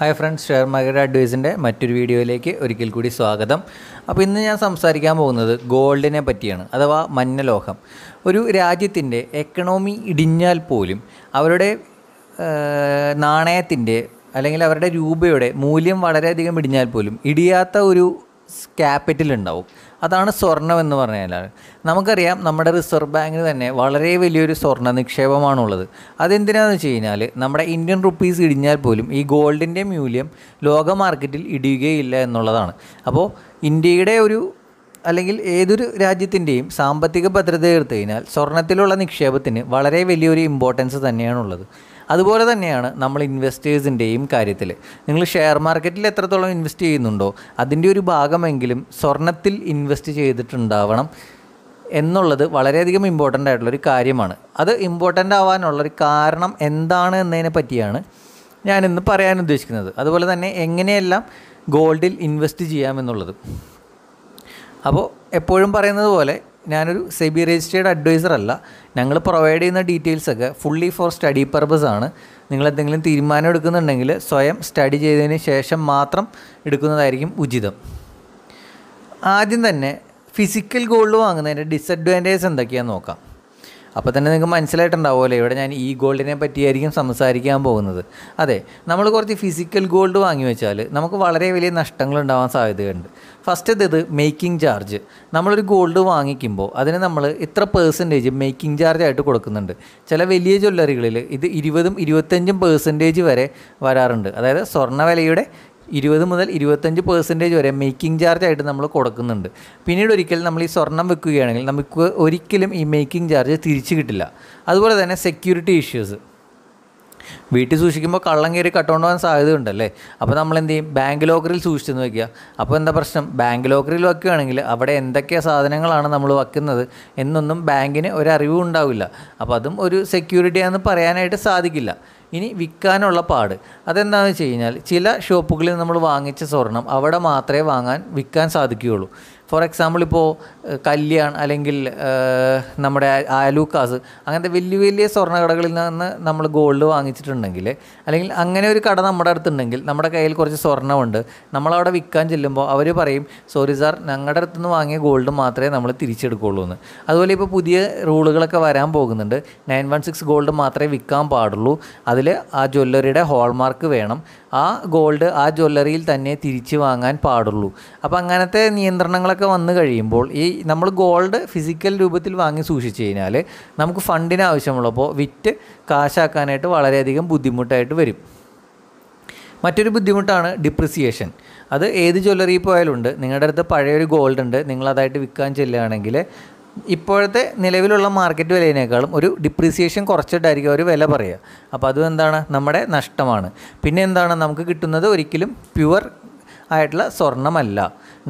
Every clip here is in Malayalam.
ഹായ് ഫ്രണ്ട്സ് ഷെയർ മാർക്കറ്റ് അഡ്വൈസിൻ്റെ മറ്റൊരു വീഡിയോയിലേക്ക് ഒരിക്കൽ കൂടി സ്വാഗതം അപ്പോൾ ഇന്ന് ഞാൻ സംസാരിക്കാൻ പോകുന്നത് ഗോൾഡിനെ പറ്റിയാണ് അഥവാ മഞ്ഞലോഹം ഒരു രാജ്യത്തിൻ്റെ എക്കണോമി ഇടിഞ്ഞാൽ പോലും അവരുടെ നാണയത്തിൻ്റെ അല്ലെങ്കിൽ അവരുടെ രൂപയുടെ മൂല്യം വളരെയധികം ഇടിഞ്ഞാൽ പോലും ഇടിയാത്ത ഒരു ക്യാപിറ്റൽ ഉണ്ടാവും അതാണ് സ്വർണം എന്ന് പറഞ്ഞാൽ നമുക്കറിയാം നമ്മുടെ റിസർവ് ബാങ്കിന് തന്നെ വളരെ വലിയൊരു സ്വർണ്ണ നിക്ഷേപമാണുള്ളത് അതെന്തിനാണെന്ന് വെച്ച് കഴിഞ്ഞാൽ നമ്മുടെ ഇന്ത്യൻ റുപ്പീസ് ഇടിഞ്ഞാൽ പോലും ഈ ഗോൾഡിൻ്റെ മൂല്യം ലോക മാർക്കറ്റിൽ ഇടിയുകയില്ല എന്നുള്ളതാണ് അപ്പോൾ ഇന്ത്യയുടെ ഒരു അല്ലെങ്കിൽ ഏതൊരു രാജ്യത്തിൻ്റെയും സാമ്പത്തിക ഭദ്രത എടുത്തു കഴിഞ്ഞാൽ സ്വർണത്തിലുള്ള നിക്ഷേപത്തിന് വളരെ വലിയൊരു ഇമ്പോർട്ടൻസ് തന്നെയാണുള്ളത് അതുപോലെ തന്നെയാണ് നമ്മൾ ഇൻവെസ്റ്റേഴ്സിൻ്റെയും കാര്യത്തിൽ നിങ്ങൾ ഷെയർ മാർക്കറ്റിൽ എത്രത്തോളം ഇൻവെസ്റ്റ് ചെയ്യുന്നുണ്ടോ അതിൻ്റെ ഒരു ഭാഗമെങ്കിലും സ്വർണ്ണത്തിൽ ഇൻവെസ്റ്റ് ചെയ്തിട്ടുണ്ടാവണം എന്നുള്ളത് വളരെയധികം ഇമ്പോർട്ടൻ്റ് ആയിട്ടുള്ളൊരു കാര്യമാണ് അത് ഇമ്പോർട്ടൻ്റ് ആവാനുള്ളൊരു കാരണം എന്താണ് എന്നതിനെ പറ്റിയാണ് ഞാനിന്ന് പറയാൻ ഉദ്ദേശിക്കുന്നത് അതുപോലെ തന്നെ എങ്ങനെയെല്ലാം ഗോൾഡിൽ ഇൻവെസ്റ്റ് ചെയ്യാമെന്നുള്ളത് അപ്പോൾ എപ്പോഴും പറയുന്നത് പോലെ ഞാനൊരു സെബി രജിസ്റ്റേർഡ് അഡ്വൈസർ അല്ല ഞങ്ങൾ പ്രൊവൈഡ് ചെയ്യുന്ന ഡീറ്റെയിൽസ് ഒക്കെ ഫുള്ളി ഫോർ സ്റ്റഡി പർപ്പസ് ആണ് നിങ്ങൾ എന്തെങ്കിലും തീരുമാനം എടുക്കുന്നുണ്ടെങ്കിൽ സ്വയം സ്റ്റഡി ചെയ്തതിന് ശേഷം മാത്രം എടുക്കുന്നതായിരിക്കും ഉചിതം ആദ്യം തന്നെ ഫിസിക്കൽ ഗോൾഡ് വാങ്ങുന്നതിൻ്റെ ഡിസഡ്വാൻറ്റേജ് എന്തൊക്കെയാണെന്ന് നോക്കാം അപ്പോൾ തന്നെ നിങ്ങൾക്ക് മനസ്സിലായിട്ടുണ്ടാവുമല്ലോ ഇവിടെ ഞാൻ ഈ ഗോൾഡിനെ പറ്റിയായിരിക്കും സംസാരിക്കാൻ പോകുന്നത് അതെ നമ്മൾ കുറച്ച് ഫിസിക്കൽ ഗോൾഡ് വാങ്ങി വെച്ചാൽ നമുക്ക് വളരെ വലിയ നഷ്ടങ്ങൾ ഉണ്ടാവാൻ സാധ്യതയുണ്ട് ഫസ്റ്റ് ഇത് മേക്കിംഗ് ചാർജ് നമ്മളൊരു ഗോൾഡ് വാങ്ങിക്കുമ്പോൾ അതിന് നമ്മൾ ഇത്ര പേഴ്സൻറ്റേജ് മേക്കിംഗ് ചാർജ് ആയിട്ട് കൊടുക്കുന്നുണ്ട് ചില വലിയ ജ്വല്ലറികളിൽ ഇത് ഇരുപതും ഇരുപത്തഞ്ചും പേഴ്സൻറ്റേജ് വരെ വരാറുണ്ട് അതായത് സ്വർണ്ണ വിലയുടെ ഇരുപത് മുതൽ ഇരുപത്തഞ്ച് പെർസെൻറ്റേജ് വരെ മേക്കിംഗ് ചാർജ് ആയിട്ട് നമ്മൾ കൊടുക്കുന്നുണ്ട് പിന്നീട് ഒരിക്കൽ നമ്മൾ ഈ സ്വർണം വെക്കുകയാണെങ്കിൽ നമുക്ക് ഒരിക്കലും ഈ മേക്കിംഗ് ചാർജ് തിരിച്ചു കിട്ടില്ല അതുപോലെ തന്നെ സെക്യൂരിറ്റി ഇഷ്യൂസ് വീട്ടിൽ സൂക്ഷിക്കുമ്പോൾ കള്ളം കയറി കട്ടുകൊണ്ട് പോകാൻ സാധ്യത ഉണ്ടല്ലേ അപ്പോൾ നമ്മൾ എന്ത് ചെയ്യും ബാങ്ക് ലോക്കറിൽ സൂക്ഷിച്ചെന്ന് വയ്ക്കുക അപ്പോൾ എന്താ പ്രശ്നം ബാങ്ക് ലോക്കറിൽ വയ്ക്കുകയാണെങ്കിൽ അവിടെ എന്തൊക്കെ സാധനങ്ങളാണ് നമ്മൾ വയ്ക്കുന്നത് എന്നൊന്നും ബാങ്കിന് ഒരറിവും ഉണ്ടാവില്ല അപ്പോൾ അതും ഒരു സെക്യൂരിറ്റിയാണെന്ന് പറയാനായിട്ട് സാധിക്കില്ല ഇനി വിൽക്കാനുള്ള പാട് അതെന്താണെന്ന് വെച്ച് കഴിഞ്ഞാൽ ചില ഷോപ്പുകളിൽ നമ്മൾ വാങ്ങിച്ച സ്വർണം അവിടെ മാത്രമേ വാങ്ങാൻ വിൽക്കാൻ സാധിക്കുകയുള്ളൂ ഫോർ എക്സാമ്പിൾ ഇപ്പോൾ കല്യാൺ അല്ലെങ്കിൽ നമ്മുടെ ആലൂക്കാസ് അങ്ങനത്തെ വലിയ വലിയ സ്വർണ്ണകടകളിൽ നിന്ന് നമ്മൾ ഗോൾഡ് വാങ്ങിച്ചിട്ടുണ്ടെങ്കിൽ അല്ലെങ്കിൽ അങ്ങനെ ഒരു കട നമ്മുടെ അടുത്തുണ്ടെങ്കിൽ നമ്മുടെ കയ്യിൽ കുറച്ച് സ്വർണ്ണമുണ്ട് നമ്മളവിടെ വിൽക്കാൻ ചെല്ലുമ്പോൾ അവർ പറയും സോറി സാർ ഞങ്ങളുടെ അടുത്ത് നിന്ന് വാങ്ങിയ ഗോൾഡ് മാത്രമേ നമ്മൾ തിരിച്ചെടുക്കുകയുള്ളൂ എന്ന് അതുപോലെ ഇപ്പോൾ പുതിയ റൂളുകളൊക്കെ വരാൻ പോകുന്നുണ്ട് നയൻ വൺ സിക്സ് ഗോൾഡ് മാത്രമേ വിൽക്കാൻ പാടുള്ളൂ അതിൽ ആ ജ്വല്ലറിയുടെ ഹോൾമാർക്ക് വേണം ആ ഗോൾഡ് ആ ജ്വല്ലറിയിൽ തന്നെ തിരിച്ചു വാങ്ങാൻ പാടുള്ളൂ അപ്പോൾ അങ്ങനത്തെ നിയന്ത്രണങ്ങളൊക്കെ വന്നു കഴിയുമ്പോൾ ഈ നമ്മൾ ഗോൾഡ് ഫിസിക്കൽ രൂപത്തിൽ വാങ്ങി സൂക്ഷിച്ചു കഴിഞ്ഞാൽ നമുക്ക് ഫണ്ടിന് ആവശ്യമുള്ളപ്പോൾ വിറ്റ് കാശാക്കാനായിട്ട് വളരെയധികം ബുദ്ധിമുട്ടായിട്ട് വരും മറ്റൊരു ബുദ്ധിമുട്ടാണ് ഡിപ്രിസിയേഷൻ അത് ഏത് ജ്വല്ലറി പോയാലുണ്ട് നിങ്ങളുടെ അടുത്ത് പഴയൊരു ഗോൾഡ് ഉണ്ട് നിങ്ങളതായിട്ട് വിൽക്കാൻ ചെല്ലുകയാണെങ്കിൽ ഇപ്പോഴത്തെ നിലവിലുള്ള മാർക്കറ്റ് വിലയിനേക്കാളും ഒരു ഡിപ്രീസിയേഷൻ കുറച്ചിട്ടായിരിക്കും അവർ വില പറയുക അപ്പോൾ അതും എന്താണ് നമ്മുടെ നഷ്ടമാണ് പിന്നെ എന്താണ് നമുക്ക് കിട്ടുന്നത് ഒരിക്കലും പ്യുവർ ആയിട്ടുള്ള സ്വർണ്ണമല്ല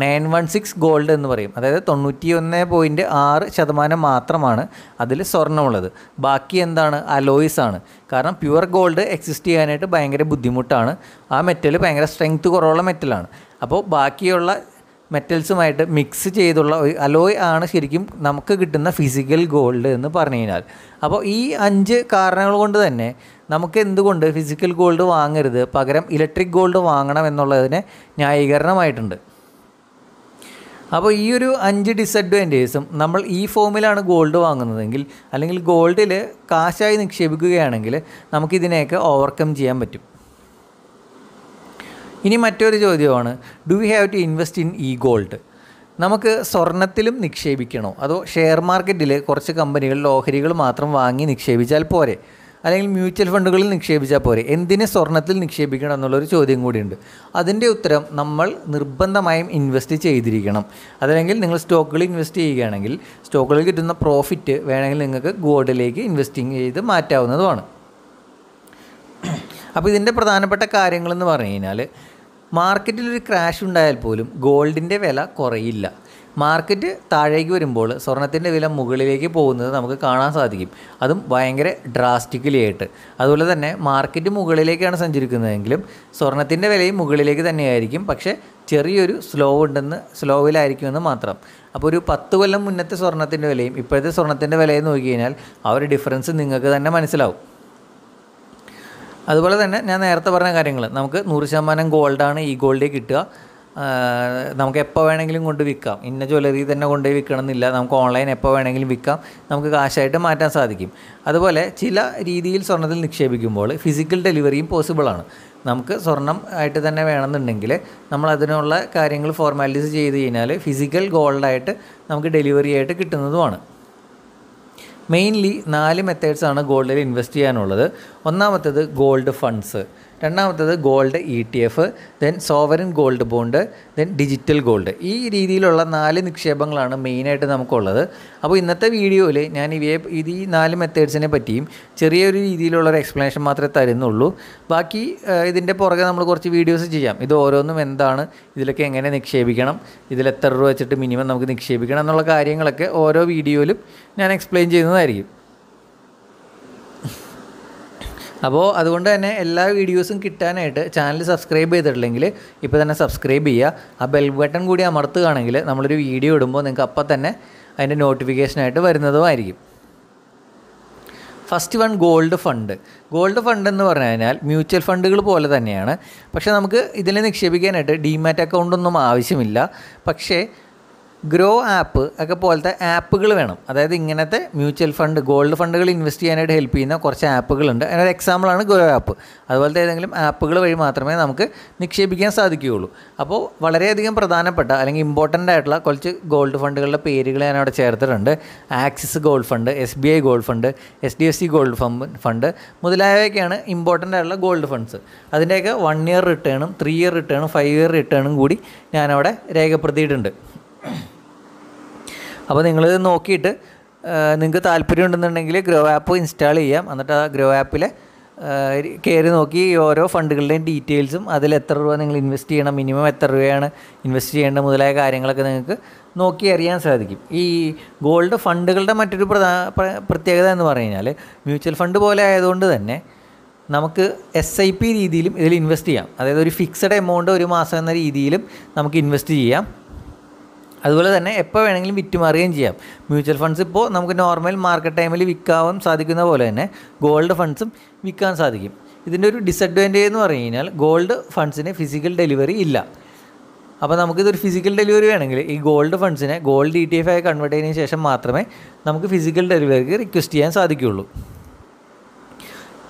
നയൻ വൺ സിക്സ് ഗോൾഡ് എന്ന് പറയും അതായത് തൊണ്ണൂറ്റി ഒന്ന് പോയിൻറ്റ് ആറ് ശതമാനം മാത്രമാണ് അതിൽ സ്വർണ്ണമുള്ളത് ബാക്കി എന്താണ് അലോയിസ് ആണ് കാരണം പ്യുവർ ഗോൾഡ് എക്സിസ്റ്റ് ചെയ്യാനായിട്ട് ഭയങ്കര ബുദ്ധിമുട്ടാണ് ആ മെറ്റൽ ഭയങ്കര സ്ട്രെങ്ത്ത് കുറവുള്ള മെറ്റലാണ് അപ്പോൾ ബാക്കിയുള്ള മെറ്റൽസുമായിട്ട് മിക്സ് ചെയ്തുള്ള ഒരു അലോയ് ആണ് ശരിക്കും നമുക്ക് കിട്ടുന്ന ഫിസിക്കൽ ഗോൾഡ് എന്ന് പറഞ്ഞു കഴിഞ്ഞാൽ അപ്പോൾ ഈ അഞ്ച് കാരണങ്ങൾ കൊണ്ട് തന്നെ നമുക്ക് എന്തുകൊണ്ട് ഫിസിക്കൽ ഗോൾഡ് വാങ്ങരുത് പകരം ഇലക്ട്രിക് ഗോൾഡ് വാങ്ങണം എന്നുള്ളതിന് ന്യായീകരണമായിട്ടുണ്ട് അപ്പോൾ ഈ ഒരു അഞ്ച് ഡിസഡ്വാൻറ്റേജസും നമ്മൾ ഈ ഫോമിലാണ് ഗോൾഡ് വാങ്ങുന്നതെങ്കിൽ അല്ലെങ്കിൽ ഗോൾഡിൽ കാശായി നിക്ഷേപിക്കുകയാണെങ്കിൽ നമുക്കിതിനെയൊക്കെ ഓവർകം ചെയ്യാൻ പറ്റും ഇനി മറ്റൊരു ചോദ്യമാണ് do we have to invest in e gold നമുക്ക് സ്വർണത്തിലും നിക്ഷേപിക്കണോ അതോ ഷെയർ മാർക്കറ്റിൽ കുറച്ച് കമ്പനികളിൽ ഓഹരികൾ മാത്രം വാങ്ങി നിക്ഷേപിച്ചാൽ പോരെ അല്ലെങ്കിൽ മ്യൂച്വൽ ഫണ്ടുകളിൽ നിക്ഷേപിച്ചാൽ പോരെ എന്തിനെ സ്വർണത്തിൽ നിക്ഷേപിക്കണം എന്നുള്ളൊരു ചോദ്യം കൂടിയുണ്ട് അതിൻ്റെ ഉത്തരം നമ്മൾ നിർബന്ധമായും ഇൻവെസ്റ്റ് ചെയ്തിരിക്കണം അതല്ലെങ്കിൽ നിങ്ങൾ സ്റ്റോക്കുകളിൽ ഇൻവെസ്റ്റ് ചെയ്യുകയാണെങ്കിൽ സ്റ്റോക്കുകളിൽ കിട്ടുന്ന പ്രോഫിറ്റ് വേണമെങ്കിൽ നിങ്ങൾക്ക് ഗോൾഡിലേക്ക് ഇൻവെസ്റ്റിംഗ് ചെയ്ത് മാറ്റാവുന്നതുമാണ് അപ്പോൾ ഇതിൻ്റെ പ്രധാനപ്പെട്ട കാര്യങ്ങളെന്ന് പറഞ്ഞു കഴിഞ്ഞാൽ മാർക്കറ്റിലൊരു ക്രാഷ് ഉണ്ടായാൽ പോലും ഗോൾഡിൻ്റെ വില കുറയില്ല മാർക്കറ്റ് താഴേക്ക് വരുമ്പോൾ സ്വർണത്തിൻ്റെ വില മുകളിലേക്ക് പോകുന്നത് നമുക്ക് കാണാൻ സാധിക്കും അതും ഭയങ്കര ഡ്രാസ്റ്റിക്കലി ആയിട്ട് അതുപോലെ തന്നെ മാർക്കറ്റ് മുകളിലേക്കാണ് സഞ്ചരിക്കുന്നതെങ്കിലും സ്വർണത്തിൻ്റെ വിലയും മുകളിലേക്ക് തന്നെയായിരിക്കും പക്ഷേ ചെറിയൊരു സ്ലോ ഉണ്ടെന്ന് സ്ലോവിലായിരിക്കുമെന്ന് മാത്രം അപ്പോൾ ഒരു പത്ത് കൊല്ലം മുന്നത്തെ സ്വർണത്തിൻ്റെ വിലയും ഇപ്പോഴത്തെ സ്വർണത്തിൻ്റെ വിലയും നോക്കി കഴിഞ്ഞാൽ ആ ഒരു ഡിഫറൻസ് നിങ്ങൾക്ക് തന്നെ മനസ്സിലാവും അതുപോലെ തന്നെ ഞാൻ നേരത്തെ പറഞ്ഞ കാര്യങ്ങൾ നമുക്ക് നൂറ് ശതമാനം ഗോൾഡാണ് ഈ ഗോൾഡേ കിട്ടുക നമുക്ക് എപ്പോൾ വേണമെങ്കിലും കൊണ്ട് വിൽക്കാം ഇന്ന ജ്വല്ലറി തന്നെ കൊണ്ടുപോയി വിൽക്കണം എന്നില്ല നമുക്ക് ഓൺലൈൻ എപ്പോൾ വേണമെങ്കിലും വിൽക്കാം നമുക്ക് കാശായിട്ട് മാറ്റാൻ സാധിക്കും അതുപോലെ ചില രീതിയിൽ സ്വർണ്ണത്തിൽ നിക്ഷേപിക്കുമ്പോൾ ഫിസിക്കൽ ഡെലിവറിയും പോസിബിളാണ് നമുക്ക് സ്വർണം ആയിട്ട് തന്നെ വേണമെന്നുണ്ടെങ്കിൽ നമ്മൾ അതിനുള്ള കാര്യങ്ങൾ ഫോർമാലിറ്റീസ് ചെയ്ത് കഴിഞ്ഞാൽ ഫിസിക്കൽ ഗോൾഡായിട്ട് നമുക്ക് ഡെലിവറി ആയിട്ട് കിട്ടുന്നതുമാണ് മെയിൻലി നാല് മെത്തേഡ്സാണ് ഗോൾഡിൽ ഇൻവെസ്റ്റ് ചെയ്യാനുള്ളത് ഒന്നാമത്തേത് ഗോൾഡ് ഫണ്ട്സ് രണ്ടാമത്തത് gold E T F then sovereign gold bond then digital gold ഈ രീതിയിലുള്ള നാല് നിക്ഷേപങ്ങളാണ് മെയിനായിട്ട് നമുക്കുള്ളത് അപ്പോൾ ഇന്നത്തെ വീഡിയോയിൽ ഞാൻ ഇവയെ ഇത് ഈ നാല് മെത്തേഡ്സിനെ പറ്റിയും ചെറിയൊരു രീതിയിലുള്ള എക്സ്പ്ലനേഷൻ മാത്രമേ തരുന്നുള്ളൂ ബാക്കി ഇതിൻ്റെ പുറകെ നമ്മൾ കുറച്ച് വീഡിയോസ് ചെയ്യാം ഇത് ഓരോന്നും എന്താണ് ഇതിലൊക്കെ എങ്ങനെ നിക്ഷേപിക്കണം ഇതിൽ എത്ര രൂപ വെച്ചിട്ട് മിനിമം നമുക്ക് നിക്ഷേപിക്കണം എന്നുള്ള കാര്യങ്ങളൊക്കെ ഓരോ വീഡിയോയിലും ഞാൻ എക്സ്പ്ലെയിൻ ചെയ്യുന്നതായിരിക്കും അപ്പോൾ അതുകൊണ്ട് തന്നെ എല്ലാ വീഡിയോസും കിട്ടാനായിട്ട് ചാനൽ സബ്സ്ക്രൈബ് ചെയ്തിട്ടില്ലെങ്കിൽ ഇപ്പോൾ തന്നെ സബ്സ്ക്രൈബ് ചെയ്യുക ആ ബെൽ ബട്ടൺ കൂടി അമർത്തുകയാണെങ്കിൽ നമ്മളൊരു വീഡിയോ ഇടുമ്പോൾ നിങ്ങൾക്ക് അപ്പം തന്നെ അതിൻ്റെ നോട്ടിഫിക്കേഷനായിട്ട് വരുന്നതുമായിരിക്കും first one gold fund gold fund എന്ന് പറഞ്ഞു കഴിഞ്ഞാൽ മ്യൂച്വൽ ഫണ്ടുകൾ പോലെ തന്നെയാണ് പക്ഷേ നമുക്ക് ഇതിൽ നിക്ഷേപിക്കാനായിട്ട് ഡിമാറ്റ് അക്കൗണ്ടൊന്നും ആവശ്യമില്ല പക്ഷേ ഗ്രോ ആപ്പ് ഒക്കെ പോലത്തെ ആപ്പുകൾ വേണം അതായത് ഇങ്ങനത്തെ മ്യൂച്വൽ ഫണ്ട് ഗോൾഡ് ഫണ്ടുകൾ ഇൻവെസ്റ്റ് ചെയ്യാനായിട്ട് ഹെൽപ്പ് ചെയ്യുന്ന കുറച്ച് ആപ്പുകളുണ്ട് അതിനൊരു എക്സാമ്പിളാണ് ഗ്രോ ആപ്പ് അതുപോലത്തെ ഏതെങ്കിലും ആപ്പുകൾ വഴി മാത്രമേ നമുക്ക് നിക്ഷേപിക്കാൻ സാധിക്കുകയുള്ളൂ അപ്പോൾ വളരെയധികം പ്രധാനപ്പെട്ട അല്ലെങ്കിൽ ഇമ്പോർട്ടൻ്റ് ആയിട്ടുള്ള കുറച്ച് ഗോൾഡ് ഫണ്ടുകളുടെ പേരുകൾ ഞാൻ അവിടെ ചേർത്തിട്ടുണ്ട് Axis gold fund S B I gold fund S D F C gold fund മുതലായവയൊക്കെയാണ് ഇമ്പോർട്ടൻ്റ് ആയിട്ടുള്ള ഗോൾഡ് ഫണ്ട്സ് അതിൻ്റെയൊക്കെ വൺ ഇയർ റിട്ടേണും ത്രീ ഇയർ റിട്ടേണും ഫൈവ് ഇയർ റിട്ടേണും കൂടി ഞാനവിടെ രേഖപ്പെടുത്തിയിട്ടുണ്ട് അപ്പോൾ നിങ്ങൾ നോക്കിയിട്ട് നിങ്ങൾക്ക് താല്പര്യം ഉണ്ടെന്നുണ്ടെങ്കിൽ ഗ്രോ ആപ്പ് ഇൻസ്റ്റാൾ ചെയ്യാം എന്നിട്ട് ആ ഗ്രോ ആപ്പിലെ കയറി നോക്കി ഓരോ ഫണ്ടുകളുടെയും ഡീറ്റെയിൽസും അതിൽ എത്ര രൂപ നിങ്ങൾ ഇൻവെസ്റ്റ് ചെയ്യണം മിനിമം എത്ര രൂപയാണ് ഇൻവെസ്റ്റ് ചെയ്യേണ്ടത് മുതലായ കാര്യങ്ങളൊക്കെ നിങ്ങൾക്ക് നോക്കി അറിയാൻ സാധിക്കും ഈ ഗോൾഡ് ഫണ്ടുകളുടെ മറ്റൊരു പ്രധാന പ്രത്യേകത എന്ന് പറഞ്ഞു കഴിഞ്ഞാൽ മ്യൂച്വൽ ഫണ്ട് പോലെ ആയതുകൊണ്ട് തന്നെ നമുക്ക് എസ് ഐ പി രീതിയിലും ഇതിൽ ഇൻവെസ്റ്റ് ചെയ്യാം അതായത് ഒരു ഫിക്സഡ് എമൗണ്ട് ഒരു മാസം എന്ന രീതിയിലും നമുക്ക് ഇൻവെസ്റ്റ് ചെയ്യാം അതുപോലെ തന്നെ എപ്പോൾ വേണമെങ്കിലും വിറ്റുമാറുകയും ചെയ്യാം മ്യൂച്വൽ ഫണ്ട്സ് ഇപ്പോൾ നമുക്ക് നോർമൽ മാർക്കറ്റ് ടൈമിൽ വിൽക്കാവും സാധിക്കുന്ന പോലെ തന്നെ ഗോൾഡ് ഫണ്ട്സും വിൽക്കാൻ സാധിക്കും ഇതിൻ്റെ ഒരു ഡിസഡ്വാൻറ്റേജ് എന്ന് പറഞ്ഞു കഴിഞ്ഞാൽ ഗോൾഡ് ഫണ്ട്സിന് ഫിസിക്കൽ ഡെലിവറി ഇല്ല അപ്പോൾ നമുക്കിതൊരു ഫിസിക്കൽ ഡെലിവറി വേണമെങ്കിൽ ഈ ഗോൾഡ് ഫണ്ട്സിനെ ഗോൾഡ് ഇ ടി എഫ് ആയി കൺവേർട്ട് ചെയ്തതിന് ശേഷം മാത്രമേ നമുക്ക് ഫിസിക്കൽ ഡെലിവറിക്ക് റിക്വസ്റ്റ് ചെയ്യാൻ സാധിക്കുകയുള്ളൂ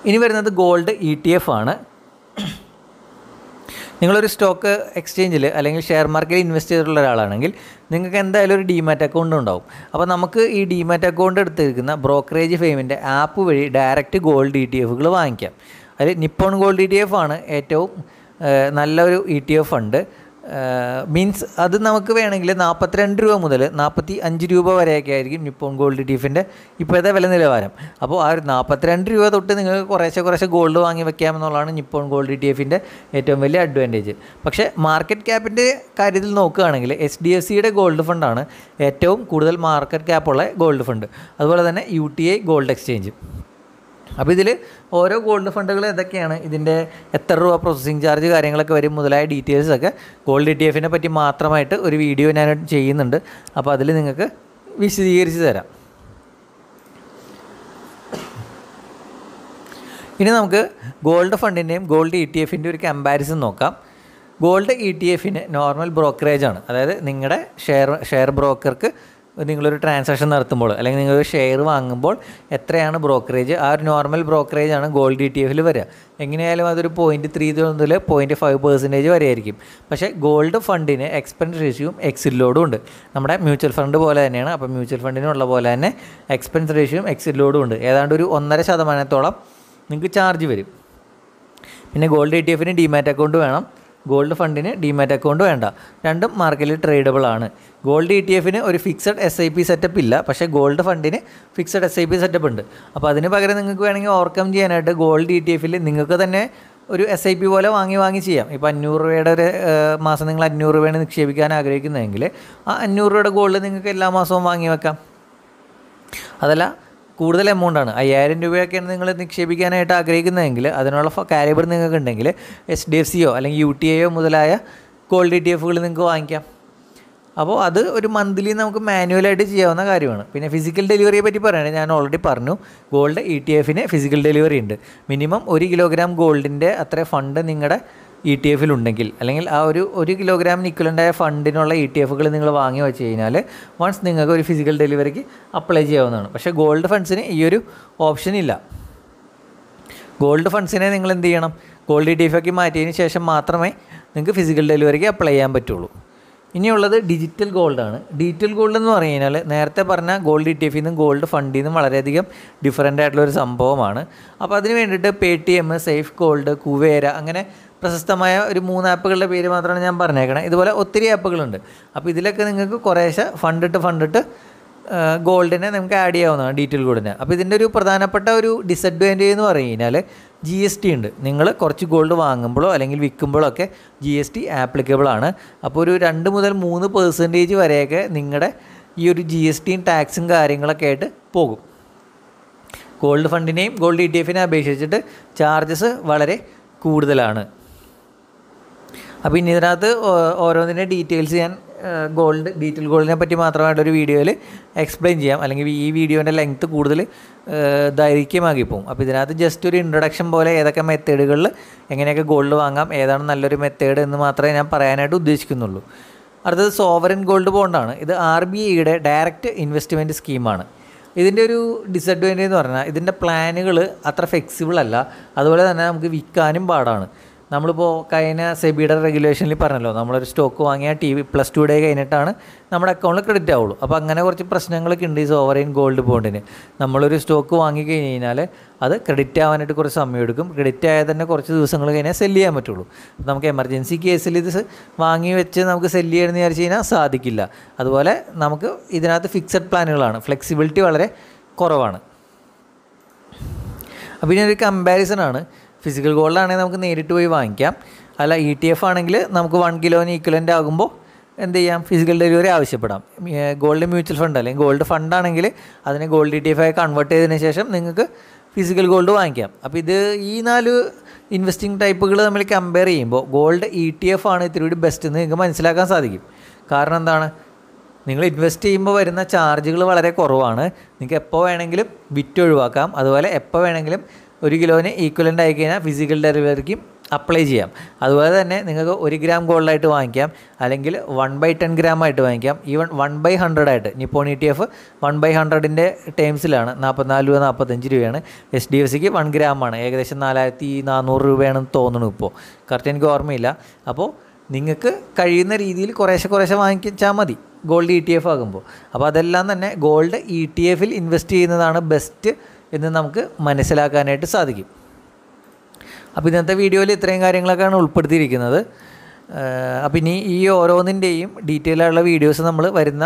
ഇനി വരുന്നത് ഗോൾഡ് ഇ ടി എഫ് ആണ് നിങ്ങളൊരു സ്റ്റോക്ക് എക്സ്ചേഞ്ചിൽ അല്ലെങ്കിൽ ഷെയർ മാർക്കറ്റിൽ ഇൻവെസ്റ്റ് ചെയ്തിട്ടുള്ള ഒരാളാണെങ്കിൽ നിങ്ങൾക്ക് എന്തായാലും ഒരു ഡിമാറ്റ് അക്കൗണ്ട് ഉണ്ടാവും അപ്പോൾ നമുക്ക് ഈ ഡിമാറ്റ് അക്കൗണ്ട് എടുത്തിരിക്കുന്ന ബ്രോക്കറേജ് ഫെയിമിൻ്റെ ആപ്പ് വഴി ഡയറക്റ്റ് ഗോൾഡ് ഇ ടി എഫുകൾ വാങ്ങിക്കാം അതിൽ Nippon gold E T F ആണ് ഏറ്റവും നല്ലൊരു E e T F fund means അത് നമുക്ക് വേണമെങ്കിൽ നാൽപ്പത്തിരണ്ട് രൂപ മുതൽ നാൽപ്പത്തി അഞ്ച് രൂപ വരെയൊക്കെ ആയിരിക്കും നിപ്പോൺ ഗോൾഡ് ഡിഫിൻ്റെ ഇപ്പോഴത്തെ വില നിലവാരം അപ്പോൾ ആ ഒരു നാൽപ്പത്തിരണ്ട് രൂപ തൊട്ട് നിങ്ങൾക്ക് കുറേശ്ശെ കുറേശ്ശെ ഗോൾഡ് വാങ്ങി വെക്കാമെന്നുള്ളതാണ് നിപ്പോൺ ഗോൾഡ് ഡി e എഫിൻ്റെ ഏറ്റവും വലിയ അഡ്വാൻറ്റേജ് പക്ഷേ മാർക്കറ്റ് ക്യാപ്പിൻ്റെ കാര്യത്തിൽ നോക്കുകയാണെങ്കിൽ എസ് ഡി എഫ് സിയുടെ ഗോൾഡ് ഫണ്ടാണ് ഏറ്റവും കൂടുതൽ മാർക്കറ്റ് ക്യാപ്പുള്ള ഗോൾഡ് ഫണ്ട് അതുപോലെ തന്നെ U T I gold exchange അപ്പോൾ ഇതിൽ ഓരോ ഗോൾഡ് ഫണ്ടുകൾ എന്തൊക്കെയാണ് ഇതിൻ്റെ എത്ര രൂപ പ്രോസസ്സിങ് ചാർജ് കാര്യങ്ങളൊക്കെ വരും മുതലായ ഡീറ്റെയിൽസ് ഒക്കെ ഗോൾഡ് ഇ ടി എഫിനെ പറ്റി മാത്രമായിട്ട് ഒരു വീഡിയോ ഞാൻ ചെയ്യുന്നുണ്ട് അപ്പോൾ അതിൽ നിങ്ങൾക്ക് വിശദീകരിച്ച് തരാം ഇനി നമുക്ക് ഗോൾഡ് ഫണ്ടിൻ്റെയും ഗോൾഡ് ഇ ടി എഫിൻ്റെ ഒരു കമ്പാരിസൺ നോക്കാം ഗോൾഡ് ഇ ടി എഫിന് നോർമൽ ബ്രോക്കറേജ് ആണ് അതായത് നിങ്ങളുടെ ഷെയർ ഷെയർ ബ്രോക്കർക്ക് നിങ്ങളൊരു ട്രാൻസാക്ഷൻ നടത്തുമ്പോൾ അല്ലെങ്കിൽ നിങ്ങളൊരു ഷെയർ വാങ്ങുമ്പോൾ എത്രയാണ് ബ്രോക്കറേജ് ആ ഒരു നോർമൽ ബ്രോക്കറേജ് ആണ് ഗോൾഡ് ഇ ടി എഫിൽ വരിക എങ്ങനെയായാലും അതൊരു പോയിന്റ് ത്രീ മുതൽ പോയിന്റ് ഫൈവ് പെർസെൻറ്റേജ് ആയിരിക്കും പക്ഷേ ഗോൾഡ് ഫണ്ടിന് എക്സ്പെൻസ് റേഷ്യോയും എക്സിലോടും ഉണ്ട് നമ്മുടെ മ്യൂച്വൽ ഫണ്ട് പോലെ തന്നെയാണ് അപ്പോൾ മ്യൂച്വൽ ഫണ്ടിനുള്ള പോലെ തന്നെ എക്സ്പെൻസ് റേഷ്യോയും എക്സിലോടും ഉണ്ട് ഏതാണ്ട് ഒരു ഒന്നര ശതമാനത്തോളം നിങ്ങൾക്ക് ചാർജ് വരും പിന്നെ ഗോൾഡ് ഇ ടി എഫിന് ഡിമാറ്റ് അക്കൗണ്ട് വേണം ഗോൾഡ് ഫണ്ടിന് ഡിമാറ്റ് അക്കൗണ്ട് വേണ്ട രണ്ടും മാർക്കറ്റിൽ ട്രേഡബിൾ ആണ് ഗോൾഡ് ഇ e ടി എഫിന് ഒരു fixed S I P setup ഇല്ല പക്ഷേ ഗോൾഡ് ഫണ്ടിന് fixed S I P setup ഉണ്ട് അപ്പോൾ അതിന് പകരം നിങ്ങൾക്ക് വേണമെങ്കിൽ ഓവർകം ചെയ്യാനായിട്ട് ഗോൾഡ് ഇ ടി എഫിൽ നിങ്ങൾക്ക് തന്നെ ഒരു എസ് ഐ പി പോലെ വാങ്ങി വാങ്ങി ചെയ്യാം ഇപ്പോൾ അഞ്ഞൂറ് രൂപയുടെ ഒരു മാസം നിങ്ങൾ അഞ്ഞൂറ് രൂപയാണ് നിക്ഷേപിക്കാൻ ആഗ്രഹിക്കുന്നതെങ്കിൽ ആ അഞ്ഞൂറ് രൂപയുടെ ഗോൾഡ് നിങ്ങൾക്ക് എല്ലാ മാസവും വാങ്ങി വെക്കാം അതല്ല കൂടുതൽ ആണ് അയ്യായിരം രൂപയൊക്കെയാണ് നിങ്ങൾ നിക്ഷേപിക്കാനായിട്ട് ആഗ്രഹിക്കുന്നതെങ്കിൽ അതിനുള്ള കാലിബർ നിങ്ങൾക്ക് ഉണ്ടെങ്കിൽ എസ് ഡി എഫ് സിയോ അല്ലെങ്കിൽ യു ടി എയോ മുതലായ ഗോൾഡ് ഇ ടി എഫുകൾ നിങ്ങൾക്ക് വാങ്ങിക്കാം അപ്പോൾ അത് ഒരു മന്ത്ലി നമുക്ക് മാനുവലായിട്ട് ചെയ്യാവുന്ന കാര്യമാണ് പിന്നെ ഫിസിക്കൽ ഡെലിവറിയെ പറ്റി പറയുകയാണെങ്കിൽ ഞാൻ ഓൾറെഡി പറഞ്ഞു ഗോൾഡ് ഇ ടി എഫിന് ഫിസിക്കൽ ഡെലിവറി ഉണ്ട് മിനിമം ഒരു കിലോഗ്രാം ഗോൾഡിൻ്റെ അത്ര ഫണ്ട് നിങ്ങളുടെ ഇ e ടി എഫിലുണ്ടെങ്കിൽ അല്ലെങ്കിൽ ആ ഒരു ഒരു കിലോഗ്രാം നിക്കുലൻ്റായ ഫണ്ടിനുള്ള ഇ ടി എഫുകൾ നിങ്ങൾ വാങ്ങി വെച്ച് കഴിഞ്ഞാൽ വൺസ് നിങ്ങൾക്ക് ഒരു ഫിസിക്കൽ ഡെലിവറിക്ക് അപ്ലൈ ചെയ്യാവുന്നതാണ് പക്ഷേ ഗോൾഡ് ഫണ്ട്സിന് ഈ ഒരു ഓപ്ഷൻ ഇല്ല ഗോൾഡ് ഫണ്ട്സിനെ നിങ്ങൾ എന്ത് ചെയ്യണം ഗോൾഡ് ഇ ടി എഫാക്കി മാറ്റിയതിന് ശേഷം മാത്രമേ നിങ്ങൾക്ക് ഫിസിക്കൽ ഡെലിവറിക്ക് അപ്ലൈ ചെയ്യാൻ പറ്റുള്ളൂ ഇനിയുള്ളത് ഡിജിറ്റൽ ഗോൾഡാണ് ഡിജിറ്റൽ ഗോൾഡ് എന്ന് പറഞ്ഞു കഴിഞ്ഞാൽ നേരത്തെ പറഞ്ഞ ഗോൾഡ് ഇ e ടി എഫിൽ നിന്നും ഗോൾഡ് ഫണ്ടിൽ നിന്നും വളരെയധികം ഡിഫറൻ്റ് ആയിട്ടുള്ള ഒരു സംഭവമാണ് അപ്പോൾ അതിന് വേണ്ടിയിട്ട് Paytm safe gold Kuvera അങ്ങനെ പ്രശസ്തമായ ഒരു മൂന്ന് ആപ്പുകളുടെ പേര് മാത്രമാണ് ഞാൻ പറഞ്ഞേക്കണേ ഇതുപോലെ ഒത്തിരി ആപ്പുകളുണ്ട് അപ്പോൾ ഇതിലൊക്കെ നിങ്ങൾക്ക് കുറേശ്ശെ ഫണ്ടിട്ട് ഫണ്ടിട്ട് ഗോൾഡിനെ നമുക്ക് ആഡ് ചെയ്യാവുന്നതാണ് ഡീറ്റെയിൽ ഗോൾഡിനെ അപ്പോൾ ഇതിൻ്റെ ഒരു പ്രധാനപ്പെട്ട ഒരു ഡിസഡ്വാൻറ്റേജ് എന്ന് പറഞ്ഞു കഴിഞ്ഞാൽ ജി എസ് ടി ഉണ്ട് നിങ്ങൾ കുറച്ച് ഗോൾഡ് വാങ്ങുമ്പോഴോ അല്ലെങ്കിൽ വിൽക്കുമ്പോഴോ ഒക്കെ ജി എസ് ടി ആപ്ലിക്കബിൾ ആണ് അപ്പോൾ ഒരു രണ്ട് മുതൽ മൂന്ന് പെർസെൻറ്റേജ് വരെയൊക്കെ നിങ്ങളുടെ ഈ ഒരു ജി എസ് ടിയും ടാക്സും കാര്യങ്ങളൊക്കെ ആയിട്ട് പോകും ഗോൾഡ് ഫണ്ടിനെയും ഗോൾഡ് ഇ ടി എഫിനെ അപേക്ഷിച്ചിട്ട് ചാർജസ് വളരെ കൂടുതലാണ് അപ്പോൾ ഇനി ഇതിനകത്ത് ഓരോന്നിൻ്റെ ഡീറ്റെയിൽസ് ഞാൻ ഗോൾഡ് ഡീറ്റെയിൽ ഗോൾഡിനെ പറ്റി മാത്രമായിട്ട് ഒരു വീഡിയോയിൽ എക്സ്പ്ലെയിൻ ചെയ്യാം അല്ലെങ്കിൽ ഈ വീഡിയോൻ്റെ ലെങ്ത്ത് കൂടുതൽ ദൈർഘ്യമാക്കി പോകും അപ്പോൾ ഇതിനകത്ത് ജസ്റ്റ് ഒരു ഇൻട്രൊഡക്ഷൻ പോലെ ഏതൊക്കെ മെത്തേഡുകളിൽ എങ്ങനെയൊക്കെ ഗോൾഡ് വാങ്ങാം ഏതാണ് നല്ലൊരു മെത്തേഡ് എന്ന് മാത്രമേ ഞാൻ പറയാനായിട്ട് ഉദ്ദേശിക്കുന്നുള്ളൂ അടുത്തത് സോവറിൻ ഗോൾഡ് ബോണ്ടാണ് ഇത് ആർ ബി ഐയുടെ ഡയറക്റ്റ് ഇൻവെസ്റ്റ്മെൻറ്റ് സ്കീമാണ് ഇതിൻ്റെ ഒരു ഡിസഡ്വാൻറ്റേജ് എന്ന് പറഞ്ഞാൽ ഇതിൻ്റെ പ്ലാനുകൾ അത്ര ഫ്ലെക്സിബിൾ അല്ല അതുപോലെ തന്നെ നമുക്ക് വിൽക്കാനും പാടാണ് നമ്മളിപ്പോൾ കഴിഞ്ഞ സെബിയുടെ റെഗുലേഷനിൽ പറഞ്ഞല്ലോ നമ്മളൊരു സ്റ്റോക്ക് വാങ്ങിയാൽ T V plus two day കഴിഞ്ഞിട്ടാണ് നമ്മുടെ അക്കൗണ്ടിൽ ക്രെഡിറ്റ് ആവുള്ളൂ അപ്പോൾ അങ്ങനെ കുറച്ച് പ്രശ്നങ്ങളൊക്കെ ഉണ്ട് ഈ സോവറിൻ ഗോൾഡ് ബോണ്ടിന് നമ്മളൊരു സ്റ്റോക്ക് വാങ്ങിക്കഴിഞ്ഞ് കഴിഞ്ഞാൽ അത് ക്രെഡിറ്റ് ആവാനായിട്ട് കുറച്ച് സമയം എടുക്കും ക്രെഡിറ്റ് ആയാൽ തന്നെ കുറച്ച് ദിവസങ്ങൾ കഴിഞ്ഞാൽ സെല്ല് ചെയ്യാൻ പറ്റുള്ളൂ അപ്പോൾ നമുക്ക് എമർജൻസി കേസിൽ ഇത് വാങ്ങി വെച്ച് നമുക്ക് സെല്ല് ചെയ്യണമെന്ന് വിചാരിച്ച് കഴിഞ്ഞാൽ സാധിക്കില്ല അതുപോലെ നമുക്ക് ഇതിനകത്ത് ഫിക്സഡ് പ്ലാനുകളാണ് ഫ്ലെക്സിബിലിറ്റി വളരെ കുറവാണ് അപ്പോൾ ഇനി ഒരു കമ്പാരിസൺ ആണ് ഫിസിക്കൽ ഗോൾഡാണെങ്കിൽ നമുക്ക് നേരിട്ട് പോയി വാങ്ങിക്കാം അല്ല ഇ ടി എഫ് ആണെങ്കിൽ നമുക്ക് വൺ കിലോന് ഈക്വലൻ്റ് ആകുമ്പോൾ എന്ത് ചെയ്യാം ഫിസിക്കൽ ഡെലിവറി ആവശ്യപ്പെടാം ഗോൾഡ് മ്യൂച്വൽ ഫണ്ട് അല്ലെങ്കിൽ ഗോൾഡ് ഫണ്ടാണെങ്കിൽ അതിനെ ഗോൾഡ് ഇ ടി എഫ് ആയി കൺവേർട്ട് ചെയ്തതിന് ശേഷം നിങ്ങൾക്ക് ഫിസിക്കൽ ഗോൾഡ് വാങ്ങിക്കാം അപ്പോൾ ഇത് ഈ നാല് ഇൻവെസ്റ്റിംഗ് ടൈപ്പുകൾ നമ്മൾ കമ്പയർ ചെയ്യുമ്പോൾ ഗോൾഡ് ഇ ടി എഫ് ആണ് ഇത്തിരി കൂടി ബെസ്റ്റ് എന്ന് നിങ്ങൾക്ക് മനസ്സിലാക്കാൻ സാധിക്കും കാരണം എന്താണ് നിങ്ങൾ ഇൻവെസ്റ്റ് ചെയ്യുമ്പോൾ വരുന്ന ചാർജുകൾ വളരെ കുറവാണ് നിങ്ങൾക്ക് എപ്പോൾ വേണമെങ്കിലും വിറ്റ് ഒഴിവാക്കാം അതുപോലെ എപ്പോൾ വേണമെങ്കിലും ഒരു കിലോന് ഈക്വലൻ്റ് ആയി കഴിഞ്ഞാൽ ഫിസിക്കൽ ഡെറിവേറ്റീവ് അപ്ലൈ ചെയ്യാം അതുപോലെ തന്നെ നിങ്ങൾക്ക് ഒരു ഗ്രാം ഗോൾഡായിട്ട് വാങ്ങിക്കാം അല്ലെങ്കിൽ വൺ ബൈ ടെൻ ഗ്രാം ആയിട്ട് വാങ്ങിക്കാം ഈവൻ വൺ ബൈ ഹൺഡ്രഡ് ആയിട്ട് e Nippon E T F one by ഹൺഡ്രഡിൻ്റെ ടേംസിലാണ് നാൽപ്പത്തിനാല് രൂപ നാൽപ്പത്തഞ്ച് രൂപയാണ് എസ് ഡി എഫ് സിക്ക് വൺ ഗ്രാമാണ് ഏകദേശം നാലായിരത്തി നാനൂറ് രൂപയാണെന്ന് തോന്നുന്നു ഇപ്പോൾ കറക്റ്റ് എനിക്ക് ഓർമ്മയില്ല അപ്പോൾ നിങ്ങൾക്ക് കഴിയുന്ന രീതിയിൽ കുറേശ്ശെ കുറേശ്ശെ വാങ്ങിച്ചാൽ മതി ഗോൾഡ് ഇ ടി എഫ് ആകുമ്പോൾ അപ്പോൾ അതെല്ലാം തന്നെ ഗോൾഡ് ഇ ടി എഫിൽ ഇൻവെസ്റ്റ് ചെയ്യുന്നതാണ് ബെസ്റ്റ് എന്ന് നമുക്ക് മനസ്സിലാക്കാനായിട്ട് സാധിക്കും അപ്പോൾ ഇന്നത്തെ വീഡിയോയിൽ ഇത്രയും കാര്യങ്ങളൊക്കെയാണ് ഉൾപ്പെടുത്തിയിരിക്കുന്നത് അപ്പം ഇനി ഈ ഓരോന്നിൻ്റെയും ഡീറ്റെയിൽ ആയുള്ള വീഡിയോസ് നമ്മൾ വരുന്ന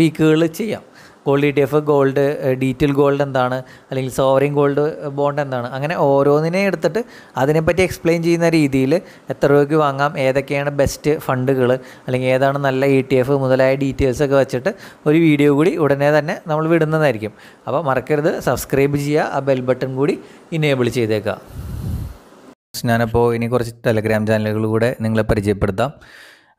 വീക്കുകളിൽ ചെയ്യാം gold E T F gold detail gold എന്താണ് അല്ലെങ്കിൽ സോവറിൻ ഗോൾഡ് ബോണ്ട് എന്താണ് അങ്ങനെ ഓരോന്നിനെ എടുത്തിട്ട് അതിനെപ്പറ്റി എക്സ്പ്ലെയിൻ ചെയ്യുന്ന രീതിയിൽ എത്ര രൂപയ്ക്ക് വാങ്ങാം ഏതൊക്കെയാണ് ബെസ്റ്റ് ഫണ്ടുകൾ അല്ലെങ്കിൽ ഏതാണ് നല്ല ഇ ടി എഫ് മുതലായ ഡീറ്റെയിൽസൊക്കെ വെച്ചിട്ട് ഒരു വീഡിയോ കൂടി ഉടനെ തന്നെ നമ്മൾ വിടുന്നതായിരിക്കും അപ്പോൾ മറക്കരുത് സബ്സ്ക്രൈബ് ചെയ്യുക ആ ബെൽ ബട്ടൺ കൂടി ഇനേബിൾ ചെയ്തേക്കുക ഞാനപ്പോൾ ഇനി കുറച്ച് ടെലഗ്രാം ചാനലുകളിലൂടെ നിങ്ങളെ പരിചയപ്പെടുത്താം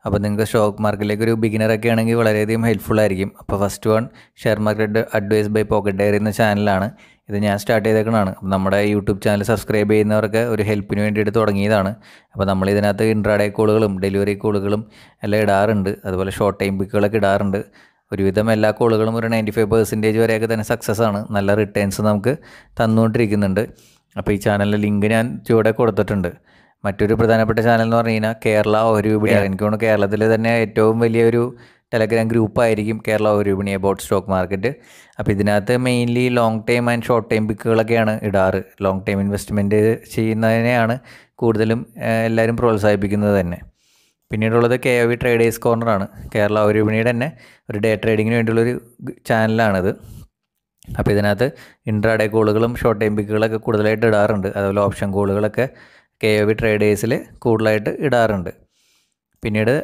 അപ്പോൾ നിങ്ങൾക്ക് സ്റ്റോക്ക് മാർക്കറ്റിലേക്ക് ഒരു ബിഗിനറൊക്കെ ആണെങ്കിൽ വളരെയധികം ഹെൽപ്ഫുൾ ആയിരിക്കും അപ്പോൾ first one share market advice by pocket diary എന്ന ചാനലാണ് ഇത് ഞാൻ സ്റ്റാർട്ട് ചെയ്തേക്കണതാണ് അപ്പോൾ നമ്മുടെ യൂട്യൂബ് ചാനൽ സബ്സ്ക്രൈബ് ചെയ്യുന്നവർക്ക് ഒരു ഹെൽപ്പിന് വേണ്ടിയിട്ട് തുടങ്ങിയതാണ് അപ്പോൾ നമ്മൾ ഇതിനകത്ത് ഇൻട്രാഡേ കോളുകളും ഡെലിവറി കോളുകളും എല്ലാം ഇടാറുണ്ട് അതുപോലെ ഷോർട്ട് ടൈം ബിക്കുകളൊക്കെ ഇടാറുണ്ട് ഒരുവിധം എല്ലാ കോളുകളും ഒരു നയൻറ്റി ഫൈവ് പെർസെൻറ്റേജ് വരെയൊക്കെ തന്നെ സക്സസ് ആണ് നല്ല റിട്ടേൺസ് നമുക്ക് തന്നുകൊണ്ടിരിക്കുന്നുണ്ട് അപ്പോൾ ഈ ചാനലിൻ്റെ ലിങ്ക് ഞാൻ ചുവടെ കൊടുത്തിട്ടുണ്ട് മറ്റൊരു പ്രധാനപ്പെട്ട ചാനൽ എന്ന് പറഞ്ഞു കഴിഞ്ഞാൽ കേരള ഒരു എനിക്ക് തോന്നുന്നു കേരളത്തിൽ തന്നെ ഏറ്റവും വലിയൊരു ടെലഗ്രാം ഗ്രൂപ്പായിരിക്കും കേരള ഒരു വിപണി അബൌട്ട് സ്റ്റോക്ക് മാർക്കറ്റ് അപ്പോൾ ഇതിനകത്ത് mainly long time and short time പിക്കുകളൊക്കെയാണ് ഇടാറ് ലോങ് ടൈം ഇൻവെസ്റ്റ്മെൻറ്റ് ചെയ്യുന്നതിനെയാണ് കൂടുതലും എല്ലാവരും പ്രോത്സാഹിപ്പിക്കുന്നത് തന്നെ പിന്നീടുള്ളത് K O V traders corner Kerala ഒരു തന്നെ ഒരു ഡേ ട്രേഡിങ്ങിന് വേണ്ടിയുള്ളൊരു ചാനലാണിത് അപ്പോൾ ഇതിനകത്ത് ഇൻട്രാഡേ കോളുകളും ഷോർട്ട് ടൈം പിക്കുകളൊക്കെ കൂടുതലായിട്ട് ഇടാറുണ്ട് അതുപോലെ ഓപ്ഷൻ കോളുകളൊക്കെ കെ ഒ ബി ട്രേഡേഴ്സിൽ കൂടുതലായിട്ട് ഇടാറുണ്ട് പിന്നീട്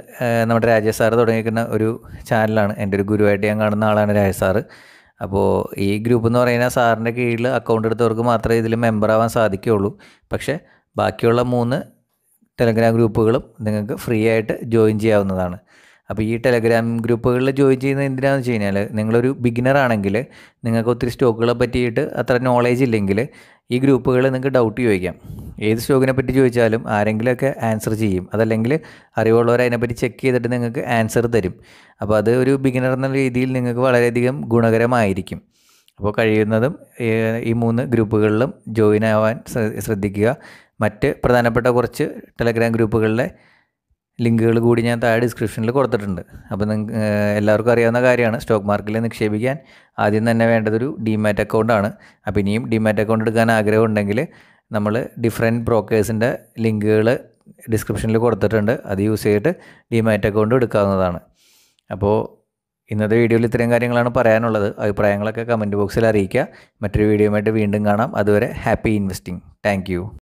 നമ്മുടെ രാജേഷ് തുടങ്ങിയിരിക്കുന്ന ഒരു ചാനലാണ് എൻ്റെ ഒരു ഗുരുവായിട്ട് ഞാൻ കാണുന്ന ആളാണ് രാജേഷ് അപ്പോൾ ഈ ഗ്രൂപ്പ് എന്ന് പറയുന്ന സാറിൻ്റെ കീഴിൽ അക്കൗണ്ട് എടുത്തവർക്ക് മാത്രമേ ഇതിൽ മെമ്പർ ആവാൻ സാധിക്കുകയുള്ളൂ പക്ഷേ ബാക്കിയുള്ള മൂന്ന് ടെലഗ്രാം ഗ്രൂപ്പുകളും നിങ്ങൾക്ക് ഫ്രീ ആയിട്ട് ജോയിൻ ചെയ്യാവുന്നതാണ് അപ്പോൾ ഈ ടെലഗ്രാം ഗ്രൂപ്പുകളിൽ ജോയിൻ ചെയ്യുന്നത് എന്തിനാണെന്ന് വെച്ച് കഴിഞ്ഞാൽ നിങ്ങളൊരു ബിഗിനർ നിങ്ങൾക്ക് ഒത്തിരി സ്റ്റോക്കുകളെ പറ്റിയിട്ട് അത്ര നോളേജ് ഇല്ലെങ്കിൽ ഈ ഗ്രൂപ്പുകളിൽ നിങ്ങൾക്ക് ഡൗട്ട് ചോദിക്കാം ഏത് സ്റ്റോക്കിനെ പറ്റി ചോദിച്ചാലും ആരെങ്കിലുമൊക്കെ ആൻസർ ചെയ്യും അതല്ലെങ്കിൽ അറിവുള്ളവർ അതിനെപ്പറ്റി ചെക്ക് ചെയ്തിട്ട് നിങ്ങൾക്ക് ആൻസർ തരും അപ്പോൾ അത് ഒരു ബിഗിനർ എന്ന രീതിയിൽ നിങ്ങൾക്ക് വളരെയധികം ഗുണകരമായിരിക്കും അപ്പോൾ കഴിയുന്നതും ഈ മൂന്ന് ഗ്രൂപ്പുകളിലും ജോയിൻ ആവാൻ ശ്രദ്ധിക്കുക മറ്റ് പ്രധാനപ്പെട്ട കുറച്ച് ടെലഗ്രാം ഗ്രൂപ്പുകളിലെ ലിങ്കുകൾ കൂടി ഞാൻ താഴെ ഡിസ്ക്രിപ്ഷനിൽ കൊടുത്തിട്ടുണ്ട് അപ്പോൾ നിങ്ങൾക്ക് എല്ലാവർക്കും അറിയാവുന്ന കാര്യമാണ് സ്റ്റോക്ക് മാർക്കറ്റിൽ നിക്ഷേപിക്കാൻ ആദ്യം തന്നെ വേണ്ടതൊരു ഡിമാറ്റ് അക്കൗണ്ടാണ് അപ്പോൾ ഇനിയും ഡിമാറ്റ് അക്കൗണ്ട് എടുക്കാൻ ആഗ്രഹം ഉണ്ടെങ്കിൽ നമ്മൾ ഡിഫറെൻറ്റ് ബ്രോക്കേഴ്സിൻ്റെ ലിങ്കുകൾ ഡിസ്ക്രിപ്ഷനിൽ കൊടുത്തിട്ടുണ്ട് അത് യൂസ് ചെയ്തിട്ട് ഡിമാറ്റ് അക്കൗണ്ട് എടുക്കാവുന്നതാണ് അപ്പോൾ ഇന്നത്തെ വീഡിയോയിൽ ഇത്രയും കാര്യങ്ങളാണ് പറയാനുള്ളത് അഭിപ്രായങ്ങളൊക്കെ കമൻറ്റ് ബോക്സിൽ അറിയിക്കുക മറ്റൊരു വീഡിയോയുമായിട്ട് വീണ്ടും കാണാം അതുവരെ ഹാപ്പി ഇൻവെസ്റ്റിംഗ് താങ്ക്